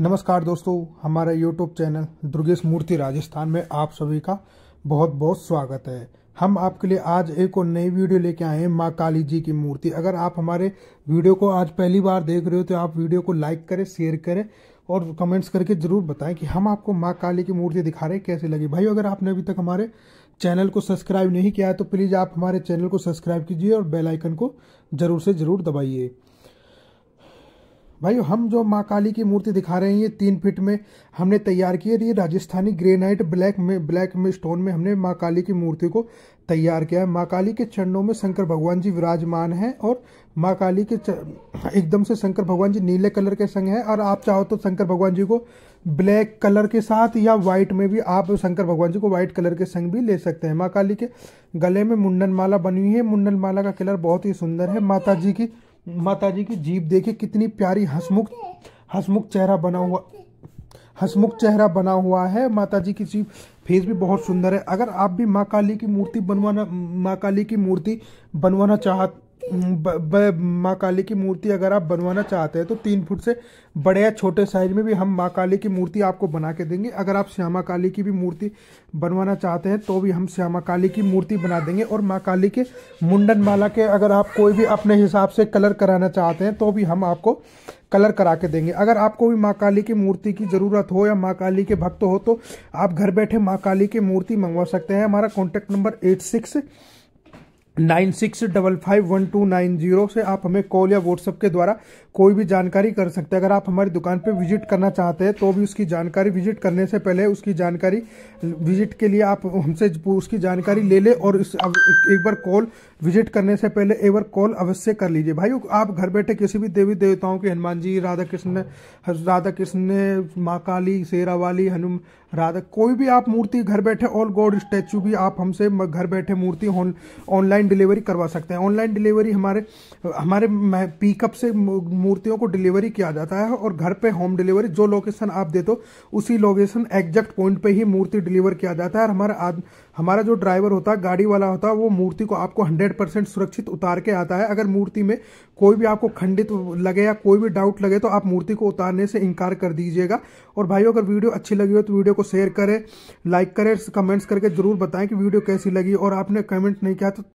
नमस्कार दोस्तों हमारे यूट्यूब चैनल दुर्गेश मूर्ति राजस्थान में आप सभी का बहुत बहुत स्वागत है हम आपके लिए आज एक और नई वीडियो लेके आए हैं माँ काली जी की मूर्ति अगर आप हमारे वीडियो को आज पहली बार देख रहे हो तो आप वीडियो को लाइक करें शेयर करें और कमेंट्स करके ज़रूर बताएं कि हम आपको माँ काली की मूर्ति दिखा रहे हैं कैसे लगी भाई अगर आपने अभी तक हमारे चैनल को सब्सक्राइब नहीं किया है तो प्लीज़ आप हमारे चैनल को सब्सक्राइब कीजिए और बेलाइकन को ज़रूर से ज़रूर दबाइए भाई हम जो माँ काली की मूर्ति दिखा रहे हैं ये तीन फीट में हमने तैयार की है ये राजस्थानी ग्रेनाइट ब्लैक में ब्लैक में स्टोन में हमने माँ काली की मूर्ति को तैयार किया है माँ काली के चरणों में शंकर भगवान जी विराजमान हैं और माँ काली के एकदम से शंकर भगवान जी नीले कलर के संग हैं और आप चाहो तो शंकर भगवान जी को ब्लैक कलर के साथ या वाइट में भी आप शंकर भगवान जी को वाइट कलर के संग भी ले सकते हैं माँ काली के गले में मुंडन माला बनी हुई है मुंडन माला का कलर बहुत ही सुंदर है माता जी की माता जी की जीप देखे कितनी प्यारी हसमुख हसमुख चेहरा बना हुआ हसमुख चेहरा बना हुआ है माता जी की जीप फेस भी बहुत सुंदर है अगर आप भी माँ काली की मूर्ति बनवाना माँ काली की मूर्ति बनवाना चाह माँ काली की मूर्ति अगर आप बनवाना चाहते हैं तो तीन फुट से बड़े या छोटे साइज में भी हम माँ काली की मूर्ति आपको बना के देंगे अगर आप श्यामा काली की भी मूर्ति बनवाना चाहते हैं तो भी हम श्यामा काली की मूर्ति बना देंगे और माँ काली के मुंडन माला के अगर आप कोई भी अपने हिसाब से कलर कराना चाहते हैं तो भी हम आपको कलर करा के देंगे अगर आपको भी माँ काली की मूर्ति की ज़रूरत हो या माँ काली के भक्त हो तो आप घर बैठे माँ काली की मूर्ति मंगवा सकते हैं हमारा contact number eight six nine six double five one two nine zero से आप हमें कॉल या व्हाट्सअप के द्वारा कोई भी जानकारी कर सकते हैं अगर आप हमारी दुकान पर विजिट करना चाहते हैं तो भी उसकी जानकारी विजिट करने से पहले उसकी जानकारी विजिट के लिए आप हमसे उसकी जानकारी ले लें और इस एक बार कॉल विजिट करने से पहले एक बार कॉल अवश्य कर लीजिए भाई आप घर बैठे किसी भी देवी देवताओं के हनुमान जी राधा कृष्ण राधा कृष्ण माँ काली शेरावाली हनुम राधा कोई भी आप मूर्ति घर बैठे ऑल गॉड स्टैचू भी आप हमसे घर बैठे मूर्ति ऑनलाइन ऑनलाइन डिलीवरी करवा सकते हैं ऑनलाइन डिलीवरी हमारे हमारे पिकअप से मूर्तियों को डिलीवरी किया जाता है और घर पे होम डिलीवरी जो लोकेशन आप दे दो उसी लोकेशन एग्जैक्ट पॉइंट पे ही मूर्ति डिलीवर किया जाता है और हमारा आद, हमारा जो ड्राइवर होता है गाड़ी वाला होता है वो मूर्ति को आपको हंड्रेड परसेंट सुरक्षित उतार के आता है अगर मूर्ति में कोई भी आपको खंडित लगे या कोई भी डाउट लगे तो आप मूर्ति को उतारने से इनकार कर दीजिएगा और भाइयों अगर वीडियो अच्छी लगी हो तो वीडियो को शेयर करें लाइक करें कमेंट्स करके जरूर बताएं कि वीडियो कैसी लगी और आपने कमेंट नहीं किया तो